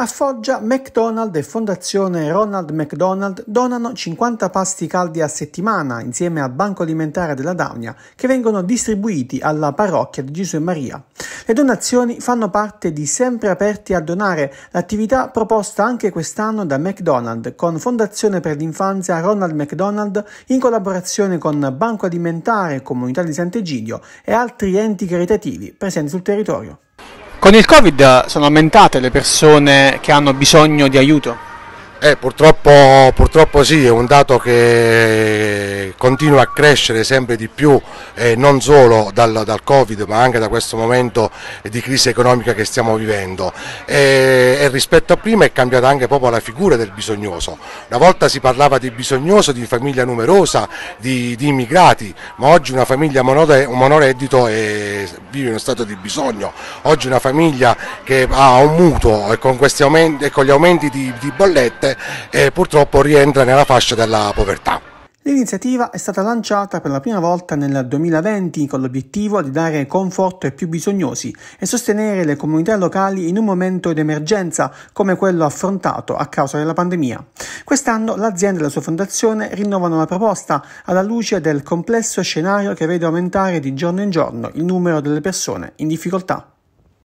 A Foggia, McDonald e Fondazione Ronald McDonald donano 50 pasti caldi a settimana insieme al Banco Alimentare della Daunia che vengono distribuiti alla parrocchia di Gesù e Maria. Le donazioni fanno parte di Sempre Aperti a Donare, l'attività proposta anche quest'anno da McDonald con Fondazione per l'Infanzia Ronald McDonald in collaborazione con Banco Alimentare, Comunità di Sant'Egidio e altri enti caritativi presenti sul territorio. Con il Covid sono aumentate le persone che hanno bisogno di aiuto? Eh, purtroppo, purtroppo sì, è un dato che continua a crescere sempre di più eh, non solo dal, dal, Covid ma anche da questo momento di crisi economica che stiamo vivendo e, e, rispetto a prima è cambiata anche proprio la figura del bisognoso. Una volta si parlava di bisognoso, di famiglia numerosa, di, di immigrati, ma oggi una famiglia monore, un monoreddito è, vive in uno stato di bisogno. Oggi una famiglia che ha un mutuo e con, aumenti, e con gli aumenti di, di bollette eh, purtroppo rientra nella fascia della povertà. L'iniziativa è stata lanciata per la prima volta nel 2020 con l'obiettivo di dare conforto ai più bisognosi e sostenere le comunità locali in un momento di emergenza come quello affrontato a causa della pandemia. Quest'anno l'azienda e la sua fondazione rinnovano la proposta alla luce del complesso scenario che vede aumentare di giorno in giorno il numero delle persone in difficoltà.